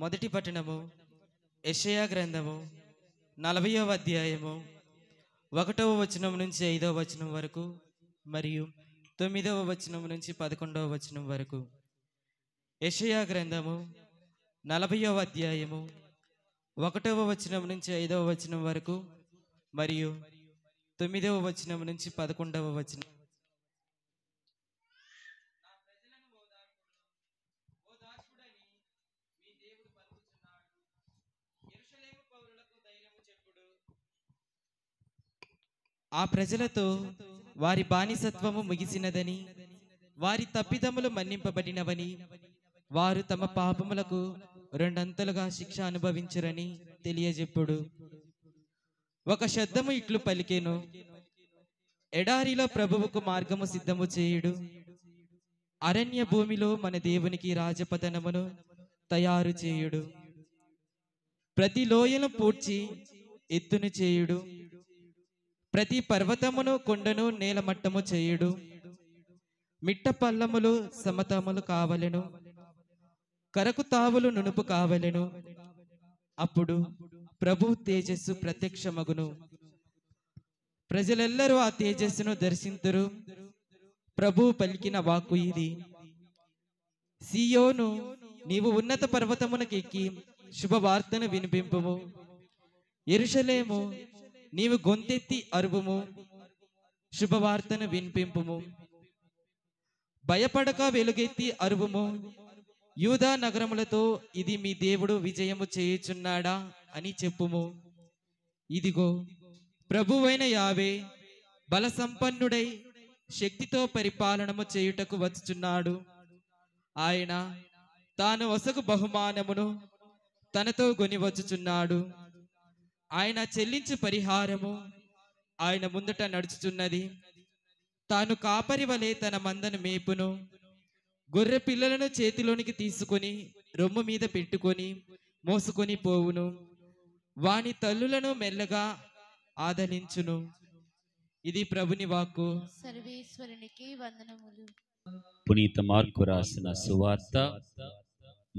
మొదటి పట్టణము యషయా గ్రంథము నలభయో అధ్యాయము ఒకటవ వచనం నుంచి ఐదవ వచనం వరకు మరియు తొమ్మిదవ వచనం నుంచి పదకొండవ వచనం వరకు యషయా గ్రంథము నలభయో అధ్యాయము ఒకటవ వచనం నుంచి ఐదవ వచనం వరకు మరియు తొమ్మిదవ వచనం నుంచి పదకొండవ వచనం ఆ ప్రజలతో వారి బానిసత్వము ముగిసినదని వారి తప్పిదములు మన్నింపబడినవని వారు తమ పాపములకు రెండంతలుగా శిక్ష అనుభవించరని తెలియజెప్పుడు ఒక శబ్దము ఇట్లు పలికేను ఎడారిలో ప్రభువుకు మార్గము సిద్ధము చేయుడు అరణ్య భూమిలో మన దేవునికి రాజపతనమును తయారు చేయుడు ప్రతి లోయను పూడ్చి ఎత్తును చేయుడు ప్రతి పర్వతమును కొండను నేలమట్టము చేయుడు మిట్ట పల్లములు సమతములు కావలెను కరకు తావులు నునుపు కావలెను అప్పుడు ప్రభు తేజస్సు ప్రత్యక్షమగును ప్రజలెల్లరూ ఆ తేజస్సును దర్శించరు ప్రభు పలికిన వాకు ఇది సియోను నీవు ఉన్నత పర్వతమునకెక్కి శుభవార్తను వినిపింపువు ఎరుషలేము నీవు గొంతెత్తి అరువుము శుభవార్తను వినిపింపుము భయపడక వెలుగెత్తి అరువుము యూదా నగరములతో ఇది మీ దేవుడు విజయము చేయుచున్నాడా అని చెప్పుము ఇదిగో ప్రభువైన యావే బల సంపన్నుడై శక్తితో పరిపాలనము చేయుటకు వచ్చుచున్నాడు ఆయన తాను వసకు బహుమానమును తనతో గొని వచ్చుచున్నాడు ఆయన చెల్లించు పరిహారము ఆయన ముందట నడుచుచున్నది తాను కాపరి వలె తన మందను మేపును గొర్రె పిల్లలను చేతిలోనికి తీసుకొని రొమ్ము మీద పెట్టుకొని మోసుకొని పోవును వాని తల్లులను మెల్లగా ఆదరించును ఇది ప్రభుని వాక్కు పునీత మార్కు రాసిన సువార్త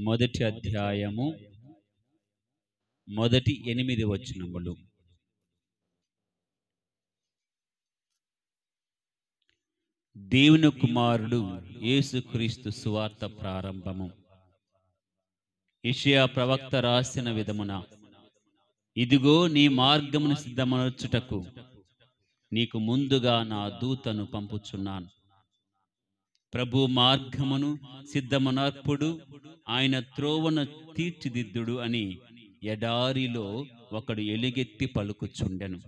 మొదటి అధ్యాయము మొదటి ఎనిమిది వచ్చినములు దేవుని కుమారుడు యేసుక్రీస్తు సువార్త ప్రారంభము ఇషియా ప్రవక్త రాసిన విధమున ఇదిగో నీ మార్గమును సిద్ధమనర్చుటకు నీకు ముందుగా నా దూతను పంపుచున్నాను ప్రభు మార్గమును సిద్ధమనర్పుడు ఆయన త్రోవను తీర్చిదిద్దుడు అని ఎడారిలో ఒకడు ఎలుగెత్తి పలుకుచుండెను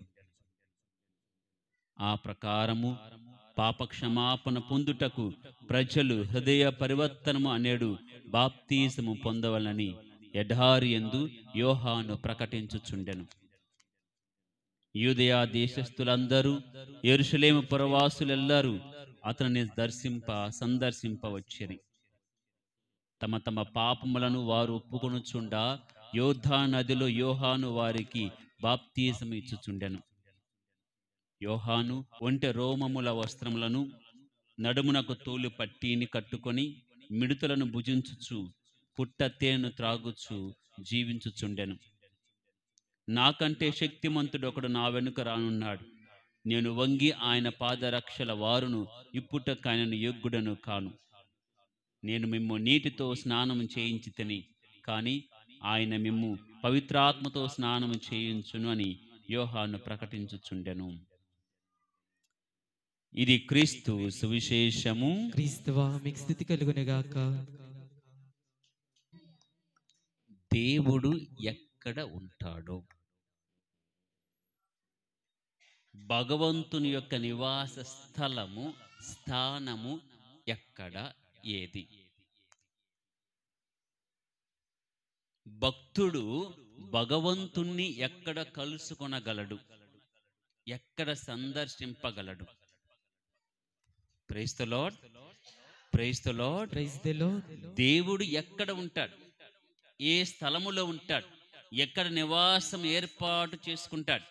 ఆ ప్రకారము పాపక్షమాపణ పొందుటకు ప్రజలు హృదయ పరివర్తనము అనేడు బాప్తీసము పొందవలని ఎడారి ఎందు యోహాను ప్రకటించుచుండెను యూదయా దేశస్థులందరూ ఎరుషులేము పురవాసులెల్లరూ అతనిని దర్శింప సందర్శింపవచ్చిరి తమ తమ పాపములను వారు ఒప్పుకొనుచుండా యోధా నదిలో యోహాను వారికి బాప్తీసం ఇచ్చుచుండెను యోహాను ఒంటె రోమముల వస్త్రములను నడుమునకు తోలు పట్టీని కట్టుకొని మిడుతలను భుజించుచు పుట్ట తేను త్రాగుచు జీవించుచుండెను నాకంటే శక్తిమంతుడు ఒకడు నా వెనుక రానున్నాడు నేను వంగి ఆయన పాదరక్షల వారును ఇప్పుటకాయనను యోగ్గుడను కాను నేను మిమ్మ నీటితో స్నానం చేయించి తిని కానీ ఆయన మిమ్ము పవిత్రాత్మతో స్నానము చేయించును అని యోహాను ప్రకటించుచుండెను ఇది క్రీస్తు సువిశేషము క్రీస్తువా మీకు స్థితి దేవుడు ఎక్కడ ఉంటాడు భగవంతుని యొక్క నివాస స్థలము స్థానము ఎక్కడ ఏది భక్తుడు భగవంతుణ్ణి ఎక్కడ కలుసుకొనగలడు ఎక్కడ సందర్శింపగలడు ప్రైస్తలో ప్రైస్తలో ప్రైస్తలో దేవుడు ఎక్కడ ఉంటాడు ఏ స్థలములో ఉంటాడు ఎక్కడ నివాసం ఏర్పాటు చేసుకుంటాడు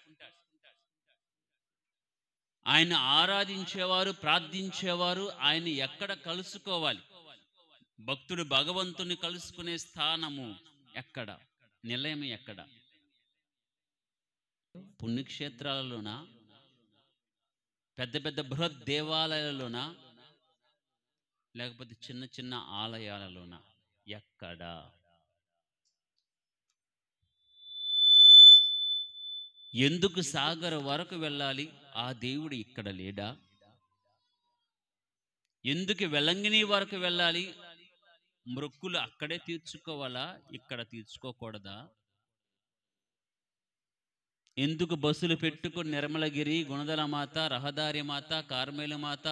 ఆయన ఆరాధించేవారు ప్రార్థించేవారు ఆయన ఎక్కడ కలుసుకోవాలి భక్తుడు భగవంతుని కలుసుకునే స్థానము ఎక్కడ నిలయం ఎక్కడ పుణ్యక్షేత్రాలలోన పెద్ద పెద్ద బృహత్ దేవాలయాలలోన లేకపోతే చిన్న చిన్న ఆలయాలలోన ఎక్కడ ఎందుకు సాగర్ వరకు వెళ్ళాలి ఆ దేవుడు ఇక్కడ లేడా ఎందుకు వెలంగిని వరకు వెళ్ళాలి మృక్కులు అక్కడే తీర్చుకోవాలా ఇక్కడ తీర్చుకోకూడదా ఎందుకు బస్సులు పెట్టుకుని నిర్మలగిరి గుణదల మాత రహదారి మాత కార్మేల మాత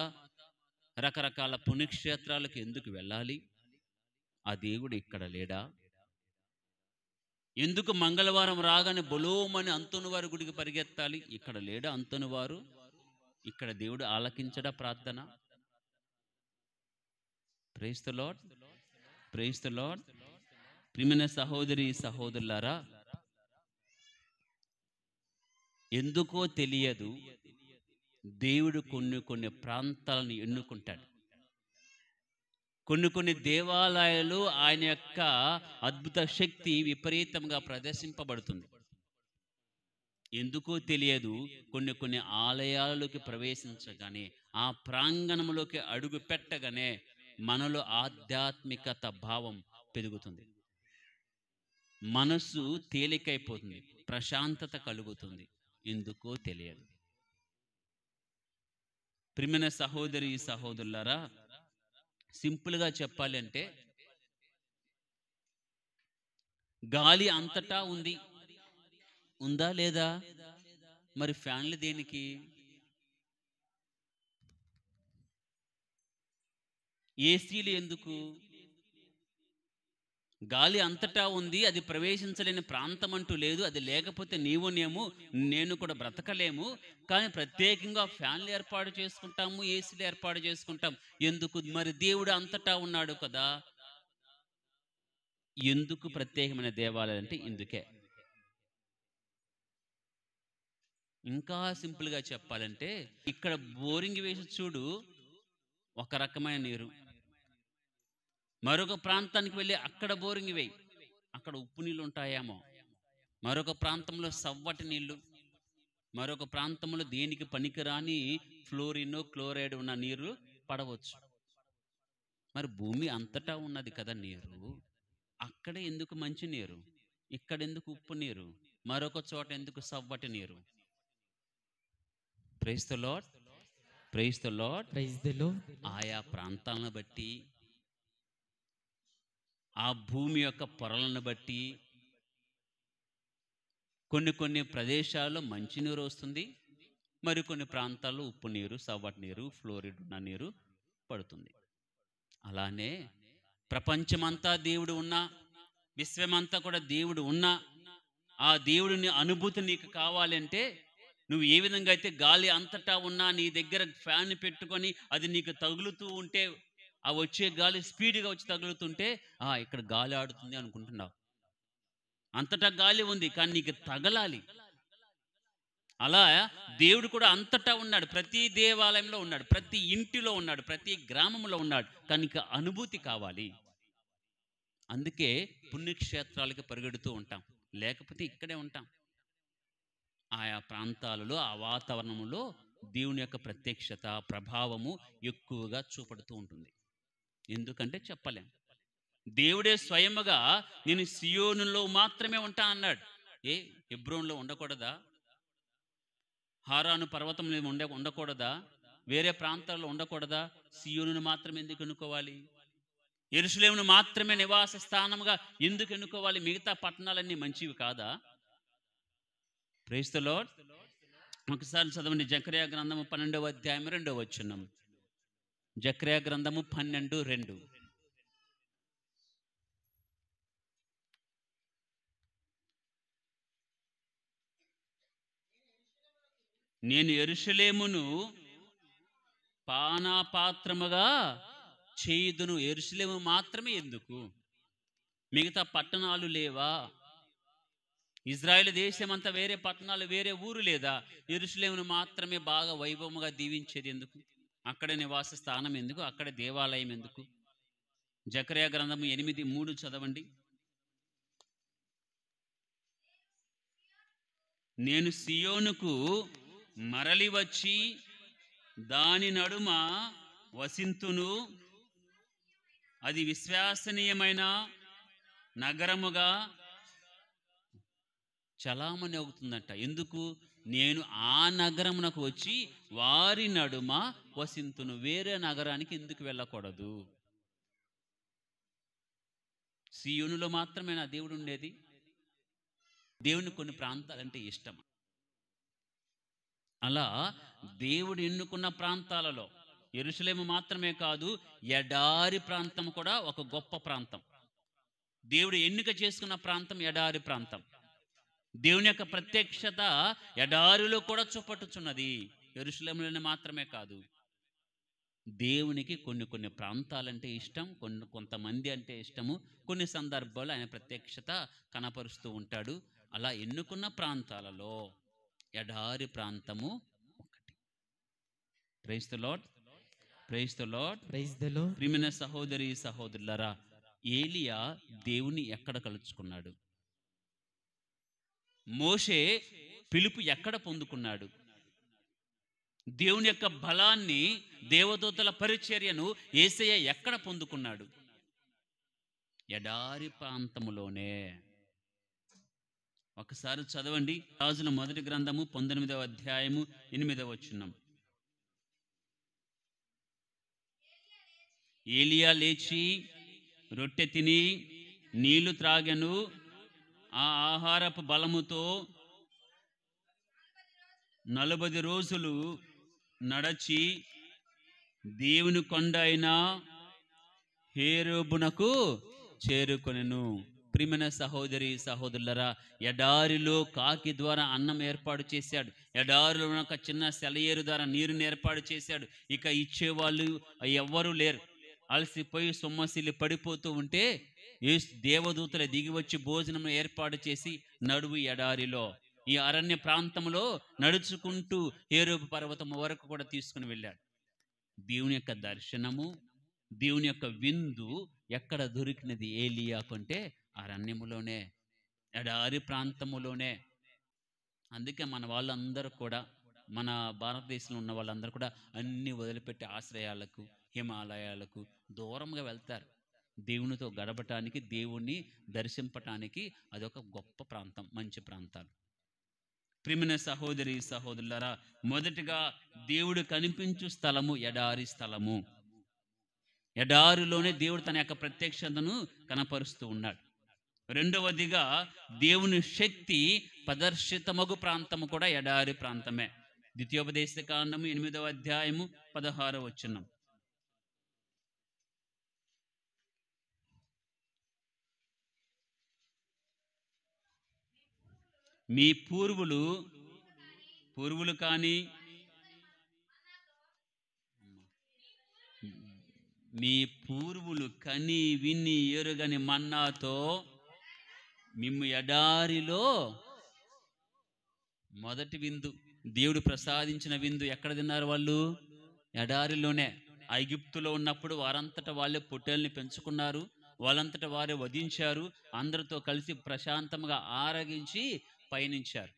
రకరకాల పుణ్యక్షేత్రాలకు ఎందుకు వెళ్ళాలి ఆ దేవుడు ఇక్కడ లేడా ఎందుకు మంగళవారం రాగానే బొలోమని అంతునివారి గుడికి పరిగెత్తాలి ఇక్కడ లేడా అంతునివారు ఇక్కడ దేవుడు ఆలకించడా ప్రార్థన ప్రేస్తలాడ్ ప్రేస్త ప్రిమిన సహోదరి సహోదరులారా ఎందుకో తెలియదు దేవుడు కొన్ని కొన్ని ప్రాంతాలను ఎన్నుకుంటాడు కొన్ని కొన్ని దేవాలయాలు ఆయన యొక్క అద్భుత శక్తి విపరీతంగా ప్రదర్శింపబడుతుంది ఎందుకో తెలియదు కొన్ని కొన్ని ఆలయాలలోకి ప్రవేశించగానే ఆ ప్రాంగణంలోకి అడుగు పెట్టగానే మనలో ఆధ్యాత్మికత భావం పెరుగుతుంది మనస్సు తేలికైపోతుంది ప్రశాంతత కలుగుతుంది ఎందుకో తెలియదు ప్రిమిన సహోదరి సహోదరులరా సింపుల్గా చెప్పాలంటే గాలి అంతటా ఉంది ఉందా లేదా మరి ఫ్యాన్లు దేనికి ఏసీలు ఎందుకు గాలి అంతటా ఉంది అది ప్రవేశించలేని ప్రాంతం అంటూ లేదు అది లేకపోతే నీవు నేము నేను కూడా బ్రతకలేము కానీ ప్రత్యేకంగా ఫ్యాన్లు ఏర్పాటు చేసుకుంటాము ఏసీలు ఏర్పాటు చేసుకుంటాం ఎందుకు మరి దేవుడు అంతటా ఉన్నాడు కదా ఎందుకు ప్రత్యేకమైన దేవాలయం అంటే ఇందుకే ఇంకా సింపుల్గా చెప్పాలంటే ఇక్కడ బోరింగ్ వేసి చూడు ఒక రకమైన నీరు మరొక ప్రాంతానికి వెళ్ళి అక్కడ బోరింగ్ వేయి అక్కడ ఉప్పు నీళ్ళు ఉంటాయేమో మరొక ప్రాంతంలో సవ్వటి నీళ్ళు మరొక ప్రాంతంలో దేనికి పనికిరాని ఫ్లోరిన్ క్లోరైడ్ ఉన్న నీరు పడవచ్చు మరి భూమి అంతటా ఉన్నది కదా నీరు అక్కడ ఎందుకు మంచి నీరు ఇక్కడ ఎందుకు ఉప్పు నీరు మరొక చోట ఎందుకు సవ్వటి నీరు praise the Lord praise Lord ఆయా ప్రాంతాలను బట్టి ఆ భూమి యొక్క పొరలను బట్టి కొన్ని కొన్ని ప్రదేశాల్లో మంచినీరు వస్తుంది మరికొన్ని ప్రాంతాల్లో ఉప్పు నీరు సవ్వటి నీరు ఫ్లోరిడ్ ఉన్న నీరు పడుతుంది అలానే ప్రపంచమంతా దేవుడు ఉన్నా విశ్వమంతా కూడా దేవుడు ఉన్నా ఆ దేవుడిని అనుభూతి నీకు కావాలంటే నువ్వు ఏ విధంగా అయితే గాలి అంతటా ఉన్నా నీ దగ్గర ఫ్యాన్ పెట్టుకొని అది నీకు తగులుతూ ఉంటే ఆ వచ్చే గాలి స్పీడ్గా వచ్చి తగులుతుంటే ఆ ఇక్కడ గాలి ఆడుతుంది అనుకుంటున్నావు అంతటా గాలి ఉంది కానీ నీకు తగలాలి అలా దేవుడు కూడా అంతటా ఉన్నాడు ప్రతి దేవాలయంలో ఉన్నాడు ప్రతి ఇంటిలో ఉన్నాడు ప్రతి గ్రామంలో ఉన్నాడు కనుక అనుభూతి కావాలి అందుకే పుణ్యక్షేత్రాలకి పరిగెడుతూ ఉంటాం లేకపోతే ఇక్కడే ఉంటాం ఆయా ప్రాంతాలలో ఆ వాతావరణంలో దేవుని యొక్క ప్రత్యక్షత ప్రభావము ఎక్కువగా చూపడుతూ ఉంటుంది ఎందుకంటే చెప్పలేం దేవుడే స్వయముగా నేను సియోనులో మాత్రమే ఉంటా అన్నాడు ఏ ఇబ్రోన్లో ఉండకూడదా హారాను పర్వతం ఉండే ఉండకూడదా వేరే ప్రాంతాల్లో ఉండకూడదా సియోను మాత్రమే ఎందుకు ఎన్నుకోవాలి ఎరుసలేమును మాత్రమే నివాస స్థానముగా ఎందుకు ఎన్నుకోవాలి మిగతా పట్టణాలన్నీ మంచివి కాదా ప్రేస్తలో ఒకసారి చదవండి జంకరయా గ్రంథము పన్నెండవ అధ్యాయం రెండవ వచ్చినాం జక్రియా గ్రంథము పన్నెండు రెండు నేను పానా పానాపాత్రముగా చేయుదును ఎరుసలేము మాత్రమే ఎందుకు మిగతా పట్టణాలు లేవా ఇజ్రాయెల్ దేశం అంతా వేరే పట్టణాలు వేరే ఊరు లేదా ఎరుసలేమును మాత్రమే బాగా వైభవముగా దీవించేది ఎందుకు అక్కడ నివాస స్థానం ఎందుకు అక్కడ దేవాలయం ఎందుకు జకరియా గ్రంథము ఎనిమిది మూడు చదవండి నేను సియోనుకు మరలి వచ్చి దాని నడుమ వసింతును అది విశ్వసనీయమైన నగరముగా చలామణి అవుతుందట ఎందుకు నేను ఆ నగరమునకు వచ్చి వారి నడుమ వసింతును వేరే నగరానికి ఎందుకు వెళ్ళకూడదు సీయోనులో మాత్రమే నా దేవుడు ఉండేది దేవుని కొన్ని ప్రాంతాలంటే ఇష్టం అలా దేవుడు ఎన్నుకున్న ప్రాంతాలలో ఎరుసలేము మాత్రమే కాదు ఎడారి ప్రాంతం కూడా ఒక గొప్ప ప్రాంతం దేవుడు ఎన్నిక చేసుకున్న ప్రాంతం ఎడారి ప్రాంతం దేవుని యొక్క ప్రత్యక్షత ఎడారిలో కూడా చూపట్టుచున్నది ఎరుశలంలోనే మాత్రమే కాదు దేవునికి కొన్ని కొన్ని ప్రాంతాలంటే ఇష్టం కొన్ని కొంతమంది అంటే ఇష్టము కొన్ని సందర్భాలు ఆయన ప్రత్యక్షత కనపరుస్తూ ఉంటాడు అలా ఎన్నుకున్న ప్రాంతాలలో ఎడారి ప్రాంతము ఒకటి praise the Lord praise Lord praise ప్రిమిన సహోదరి సహోదరులరా ఏలియా దేవుని ఎక్కడ కలుచుకున్నాడు మోషే పిలుపు ఎక్కడ పొందుకున్నాడు దేవుని యొక్క బలాన్ని దేవదూతల పరిచర్యను ఏసయ్య ఎక్కడ పొందుకున్నాడు ఎడారి ప్రాంతములోనే ఒకసారి చదవండి రాజుల మొదటి గ్రంథము పంతొమ్మిదవ అధ్యాయము ఎనిమిదవ వచ్చినాం ఏలియా లేచి రొట్టె తిని నీళ్లు త్రాగను ఆ ఆహారపు బలముతో నలభై రోజులు నడచి దేవుని కొండ అయిన హేరోబునకు చేరుకొనెను ప్రిమిన సహోదరి సహోదరులరా ఎడారిలో కాకి ద్వారా అన్నం ఏర్పాటు చేశాడు ఎడారిలో ఒక చిన్న సెలయేరు ద్వారా నీరుని ఏర్పాటు చేశాడు ఇక ఇచ్చేవాళ్ళు ఎవ్వరూ లేరు అలసిపోయి సొమ్మసిల్లి పడిపోతూ ఉంటే ఏ దేవదూతలు దిగి వచ్చి భోజనం ఏర్పాటు చేసి నడువు ఎడారిలో ఈ అరణ్య ప్రాంతంలో నడుచుకుంటూ ఏరూపు పర్వతం వరకు కూడా తీసుకుని వెళ్ళాడు దేవుని యొక్క దర్శనము దేవుని యొక్క విందు ఎక్కడ దొరికినది ఏలియాకు అంటే అరణ్యములోనే ఎడారి ప్రాంతములోనే అందుకే మన వాళ్ళందరూ కూడా మన భారతదేశంలో ఉన్న వాళ్ళందరూ కూడా అన్ని వదిలిపెట్టి ఆశ్రయాలకు హిమాలయాలకు దూరంగా వెళ్తారు దేవునితో గడపటానికి దేవుణ్ణి దర్శింపటానికి అదొక గొప్ప ప్రాంతం మంచి ప్రాంతాలు ప్రిమిన సహోదరి సహోదరులరా మొదటిగా దేవుడు కనిపించు స్థలము ఎడారి స్థలము ఎడారిలోనే దేవుడు తన యొక్క ప్రత్యక్షతను కనపరుస్తూ ఉన్నాడు రెండవదిగా దేవుని శక్తి ప్రదర్శితమగు ప్రాంతము కూడా ఎడారి ప్రాంతమే ద్వితీయోపదేశ కాండము ఎనిమిదవ అధ్యాయము పదహారవ వచ్చినాం మీ పూర్వులు పూర్వులు కానీ మీ పూర్వులు కని విని ఎరుగని మన్నాతో మిమ్ము ఎడారిలో మొదటి విందు దేవుడు ప్రసాదించిన విందు ఎక్కడ తిన్నారు వాళ్ళు ఎడారిలోనే ఐగిప్తులో ఉన్నప్పుడు వారంతట వాళ్ళే పొట్టేల్ని పెంచుకున్నారు వాళ్ళంతట వారే వధించారు అందరితో కలిసి ప్రశాంతంగా ఆరగించి పయనించారు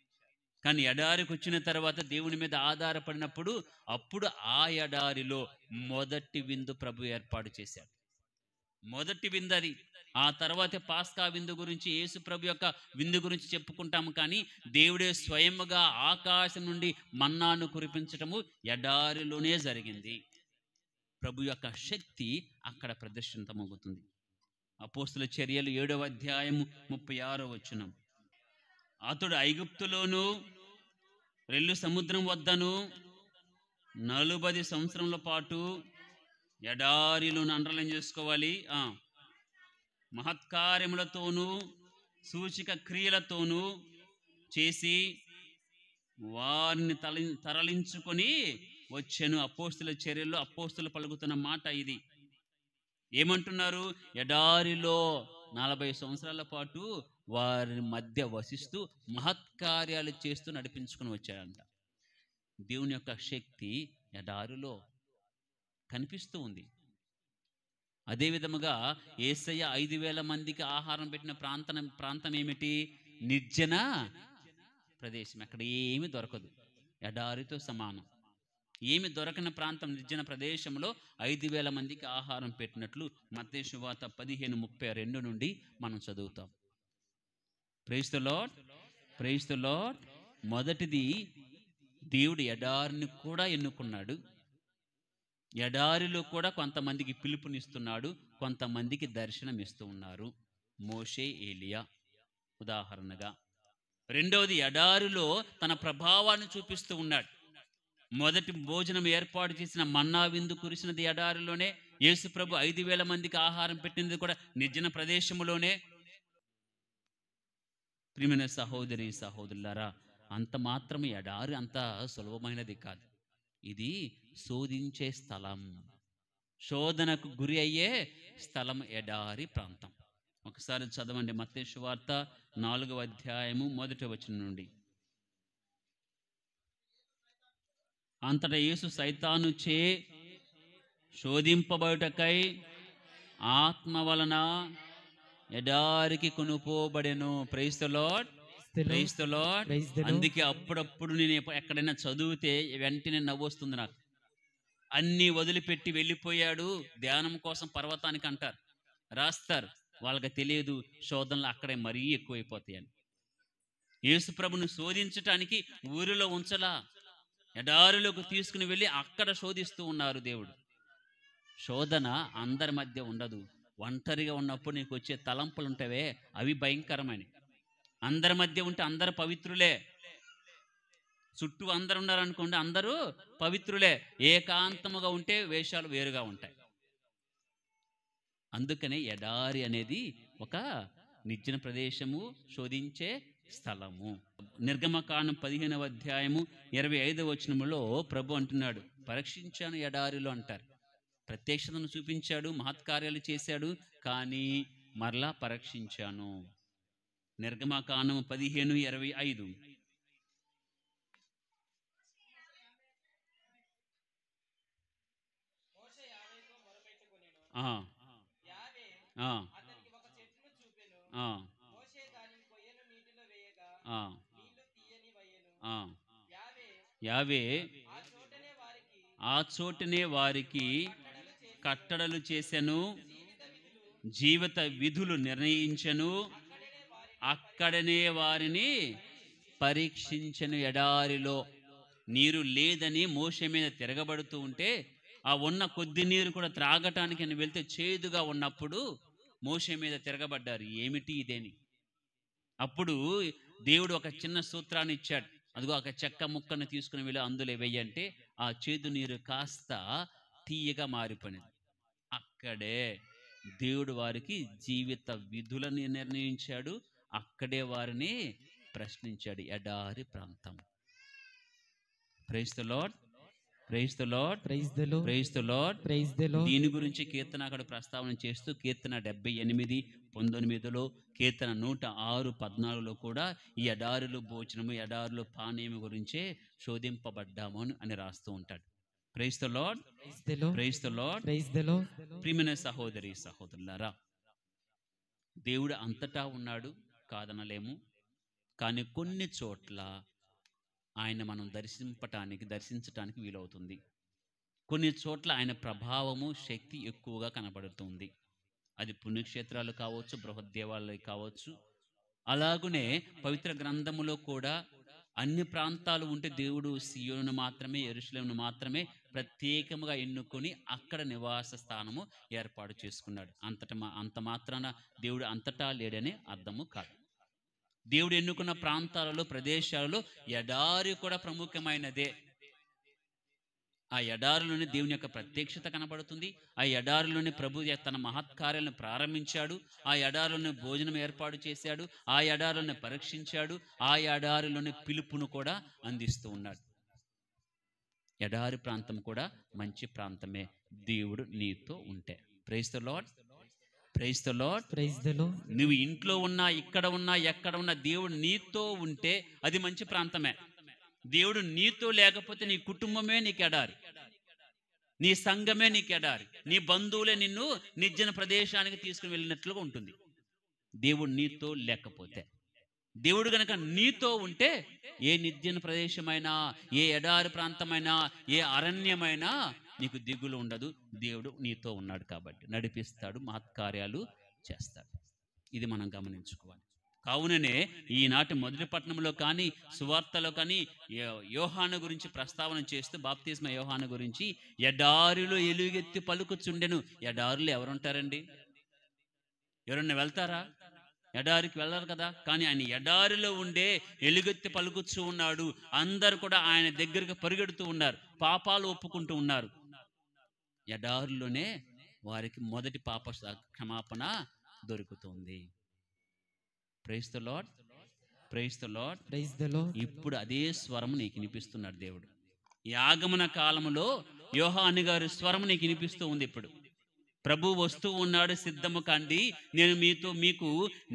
కానీ ఎడారికి వచ్చిన తర్వాత దేవుని మీద ఆధారపడినప్పుడు అప్పుడు ఆ ఎడారిలో మొదటి విందు ప్రభు ఏర్పాటు చేశాడు మొదటి విందు అది ఆ తర్వాత పాస్కా విందు గురించి యేసు ప్రభు యొక్క విందు గురించి చెప్పుకుంటాము కానీ దేవుడే స్వయముగా ఆకాశం నుండి మన్నాను కురిపించటము ఎడారిలోనే జరిగింది ప్రభు యొక్క శక్తి అక్కడ ప్రదర్శితమవుతుంది అపోస్తుల చర్యలు ఏడవ అధ్యాయము ముప్పై ఆరో వచ్చినాం అతడు ఐగుప్తులోను రెల్లు సముద్రం వద్దను నలుబది సంవత్సరముల పాటు ఎడారిలో నండ్రలం చేసుకోవాలి మహత్కార్యములతోనూ సూచిక క్రియలతోనూ చేసి వారిని తల తరలించుకొని వచ్చాను అపోస్తుల చర్యల్లో అపోస్తులు పలుకుతున్న మాట ఇది ఏమంటున్నారు ఎడారిలో నలభై సంవత్సరాల పాటు వారి మధ్య వసిస్తూ మహత్కార్యాలు చేస్తూ నడిపించుకుని వచ్చాడంట దేవుని యొక్క శక్తి ఎడారులో కనిపిస్తూ ఉంది అదేవిధముగా ఏసయ్య ఐదు వేల మందికి ఆహారం పెట్టిన ప్రాంతం ప్రాంతం ఏమిటి నిర్జన ప్రదేశం అక్కడ ఏమి దొరకదు ఎడారితో సమానం ఏమి దొరకని ప్రాంతం నిర్జన ప్రదేశంలో ఐదు వేల మందికి ఆహారం పెట్టినట్లు మధ్య మతేశువాత పదిహేను ముప్పై రెండు నుండి మనం చదువుతాం క్రైస్తు ద క్రైస్తు ప్రేస్ మొదటిది దేవుడు ఎడారిని కూడా ఎన్నుకున్నాడు ఎడారిలో కూడా కొంతమందికి పిలుపునిస్తున్నాడు కొంతమందికి దర్శనం ఇస్తూ ఉన్నారు మోషే ఏలియా ఉదాహరణగా రెండవది ఎడారిలో తన ప్రభావాన్ని చూపిస్తూ ఉన్నాడు మొదటి భోజనం ఏర్పాటు చేసిన మన్నా విందు కురిసినది ఎడారిలోనే యేసు ప్రభు ఐదు వేల మందికి ఆహారం పెట్టినది కూడా నిర్జన ప్రదేశంలోనే ప్రియమైన సహోదరి సహోదరులారా అంత మాత్రం ఎడారి అంత సులభమైనది కాదు ఇది శోధించే స్థలం శోధనకు గురి అయ్యే స్థలం ఎడారి ప్రాంతం ఒకసారి చదవండి మత్స్సు వార్త నాలుగవ అధ్యాయము మొదటి వచ్చిన నుండి అంతటా యేసు సైతాను చే శోధింపబడుటకై ఆత్మ వలన ఎడారికి కొనుపోబడెను ప్రైస్ లాడ్ అందుకే అప్పుడప్పుడు నేను ఎక్కడైనా చదివితే వెంటనే నవ్వు వస్తుంది నాకు అన్నీ వదిలిపెట్టి వెళ్ళిపోయాడు ధ్యానం కోసం పర్వతానికి అంటారు రాస్తారు వాళ్ళకి తెలియదు శోధనలు అక్కడే మరీ ఎక్కువైపోతాయని యేసుప్రభుని శోధించటానికి ఊరిలో ఉంచలా ఎడారులోకి తీసుకుని వెళ్ళి అక్కడ శోధిస్తూ ఉన్నారు దేవుడు శోధన అందరి మధ్య ఉండదు ఒంటరిగా ఉన్నప్పుడు నీకు వచ్చే తలంపులు ఉంటావే అవి భయంకరమని అందరి మధ్య ఉంటే అందరు పవిత్రులే చుట్టూ అందరు ఉన్నారనుకోండి అందరూ పవిత్రులే ఏకాంతముగా ఉంటే వేషాలు వేరుగా ఉంటాయి అందుకనే ఎడారి అనేది ఒక నిర్జన ప్రదేశము శోధించే స్థలము నిర్గమకాండం పదిహేనవ అధ్యాయము ఇరవై ఐదవ వచనములో ప్రభు అంటున్నాడు పరీక్షించాను ఎడారిలో అంటారు ప్రత్యక్షతను చూపించాడు మహత్కార్యాలు చేశాడు కానీ మరలా పరీక్షించాను నిర్గమకాండము పదిహేను ఇరవై ఐదు యావే ఆ చోటనే వారికి కట్టడలు చేశాను జీవిత విధులు నిర్ణయించను అక్కడనే వారిని పరీక్షించను ఎడారిలో నీరు లేదని మోస మీద తిరగబడుతూ ఉంటే ఆ ఉన్న కొద్ది నీరు కూడా త్రాగటానికి అని వెళ్తే చేదుగా ఉన్నప్పుడు మోస మీద తిరగబడ్డారు ఏమిటి ఇదేని అప్పుడు దేవుడు ఒక చిన్న సూత్రాన్ని ఇచ్చాడు అదిగో ఒక చెక్క ముక్కను తీసుకుని వెళ్ళి అందులో వెయ్యంటే ఆ చేదు నీరు కాస్త తీయగా మారిపోయినది అక్కడే దేవుడు వారికి జీవిత విధులను నిర్ణయించాడు అక్కడే వారిని ప్రశ్నించాడు ఎడారి ప్రాంతం ప్రైజ్ దీని గురించి కీర్తన అక్కడ ప్రస్తావన చేస్తూ కీర్తన డెబ్బై ఎనిమిది పంతొమ్మిదిలో కీర్తన నూట ఆరు పద్నాలుగులో కూడా ఈ ఎడారులు భోజనము ఎడారులు పానీయము గురించే శోధింపబడ్డాము అని రాస్తూ ఉంటాడు ప్రియమైన సహోదరి సహోదరులారా దేవుడు అంతటా ఉన్నాడు కాదనలేము కానీ కొన్ని చోట్ల ఆయన మనం దర్శింపటానికి దర్శించటానికి వీలవుతుంది కొన్ని చోట్ల ఆయన ప్రభావము శక్తి ఎక్కువగా కనబడుతుంది అది పుణ్యక్షేత్రాలు కావచ్చు బృహద్దేవాలయాలు కావచ్చు అలాగునే పవిత్ర గ్రంథములో కూడా అన్ని ప్రాంతాలు ఉంటే దేవుడు సియోను మాత్రమే ఎరుసలను మాత్రమే ప్రత్యేకముగా ఎన్నుకొని అక్కడ నివాస స్థానము ఏర్పాటు చేసుకున్నాడు అంతట అంత మాత్రాన దేవుడు అంతటా లేడని అర్థము కాదు దేవుడు ఎన్నుకున్న ప్రాంతాలలో ప్రదేశాలలో ఎడారి కూడా ప్రముఖమైనదే ఆ ఎడారిలోనే దేవుని యొక్క ప్రత్యక్షత కనబడుతుంది ఆ ఎడారిలోనే ప్రభు తన మహత్కార్యాలను ప్రారంభించాడు ఆ ఎడారిలోనే భోజనం ఏర్పాటు చేశాడు ఆ ఎడారిలోనే పరీక్షించాడు ఆ ఎడారిలోనే పిలుపును కూడా అందిస్తూ ఉన్నాడు ఎడారి ప్రాంతం కూడా మంచి ప్రాంతమే దేవుడు నీతో ఉంటే ప్రైస్త the Lord praise the Lord praise నువ్వు ఇంట్లో ఉన్నా ఇక్కడ ఉన్నా ఎక్కడ ఉన్నా దేవుడు నీతో ఉంటే అది మంచి ప్రాంతమే దేవుడు నీతో లేకపోతే నీ కుటుంబమే నీకు ఎడారి నీ సంఘమే నీకు ఎడారి నీ బంధువులే నిన్ను నిర్జన ప్రదేశానికి తీసుకుని వెళ్ళినట్లుగా ఉంటుంది దేవుడు నీతో లేకపోతే దేవుడు గనక నీతో ఉంటే ఏ నిద్యన ప్రదేశమైనా ఏ ఎడారి ప్రాంతమైనా ఏ అరణ్యమైనా నీకు దిగులు ఉండదు దేవుడు నీతో ఉన్నాడు కాబట్టి నడిపిస్తాడు మహత్కార్యాలు చేస్తాడు ఇది మనం గమనించుకోవాలి కావుననే ఈనాటి మొదటి పట్టణంలో కానీ సువార్తలో కానీ యోహాను గురించి ప్రస్తావన చేస్తూ బాప్తీస్మ యోహాను గురించి ఎడారిలో ఎలుగెత్తి పలుకుచుండెను ఎడారులు ఎవరుంటారండి ఎవరన్నా వెళ్తారా ఎడారికి వెళ్ళరు కదా కానీ ఆయన ఎడారిలో ఉండే ఎలుగెత్తి పలుకుతూ ఉన్నాడు అందరు కూడా ఆయన దగ్గరికి పరిగెడుతూ ఉన్నారు పాపాలు ఒప్పుకుంటూ ఉన్నారు ఎడారిలోనే వారికి మొదటి పాప క్షమాపణ దొరుకుతుంది ప్రైస్ ద లాడ్ ప్రైస్ ఇప్పుడు అదే స్వరం నీకు వినిపిస్తున్నాడు దేవుడు ఈ ఆగమన కాలంలో యోహాని గారి స్వరం నీకు వినిపిస్తూ ఉంది ఇప్పుడు ప్రభు వస్తూ ఉన్నాడు సిద్ధము కండి నేను మీతో మీకు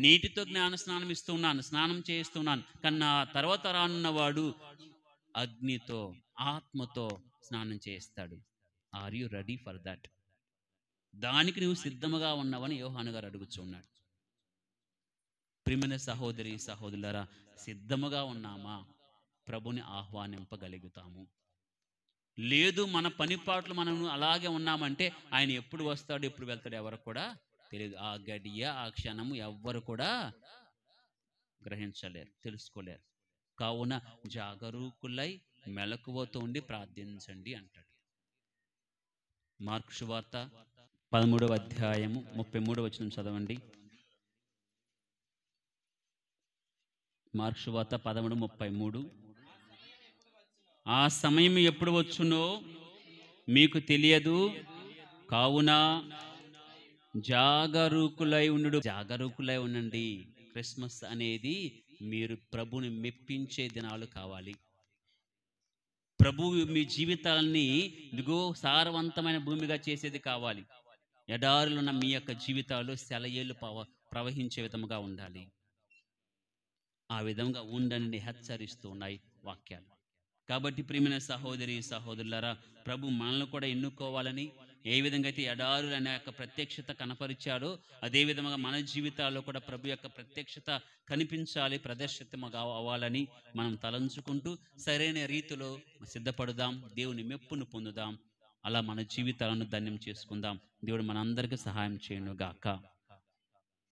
నీటితో జ్ఞాన స్నానం ఇస్తున్నాను స్నానం చేయిస్తున్నాను కన్నా తర్వాత రానున్న వాడు అగ్నితో ఆత్మతో స్నానం చేస్తాడు are you ready for that దానికి నువ్వు సిద్ధముగా ఉన్నావని యోహాను గారు అడుగుచున్నాడు ప్రిమిన సహోదరి సహోదరులరా సిద్ధముగా ఉన్నామా ప్రభుని ఆహ్వానింపగలుగుతాము లేదు మన పనిపాట్లు మనం అలాగే ఉన్నామంటే ఆయన ఎప్పుడు వస్తాడు ఎప్పుడు వెళ్తాడు ఎవరు కూడా తెలియదు ఆ గడియ ఆ క్షణము ఎవ్వరు కూడా గ్రహించలేరు తెలుసుకోలేరు కావున జాగరూకులై మెలకువతో ఉండి ప్రార్థించండి అంటాడు మార్క్స్ వార్త పదమూడవ అధ్యాయము ముప్పై మూడవ వచ్చిన చదవండి మార్క్స్ వార్త పదమూడు ముప్పై మూడు ఆ సమయం ఎప్పుడు వచ్చునో మీకు తెలియదు కావున జాగరూకులై ఉండు జాగరూకులై ఉండండి క్రిస్మస్ అనేది మీరు ప్రభుని మెప్పించే దినాలు కావాలి ప్రభు మీ జీవితాలని ఇదిగో సారవంతమైన భూమిగా చేసేది కావాలి ఎడారులున్న మీ యొక్క జీవితాలు సెలయేళ్ళు పవ ప్రవహించే విధముగా ఉండాలి ఆ విధంగా ఉండని హెచ్చరిస్తూ ఉన్నాయి వాక్యాలు కాబట్టి ప్రియమైన సహోదరి సహోదరులరా ప్రభు మనల్ని కూడా ఎన్నుకోవాలని ఏ విధంగా అయితే ఎడారు అనే యొక్క ప్రత్యక్షత కనపరిచాడో అదేవిధంగా మన జీవితాల్లో కూడా ప్రభు యొక్క ప్రత్యక్షత కనిపించాలి ప్రదర్శితమగా అవ్వాలని మనం తలంచుకుంటూ సరైన రీతిలో సిద్ధపడుదాం దేవుని మెప్పును పొందుదాం అలా మన జీవితాలను ధన్యం చేసుకుందాం దేవుడు మనందరికీ సహాయం చేయను గాక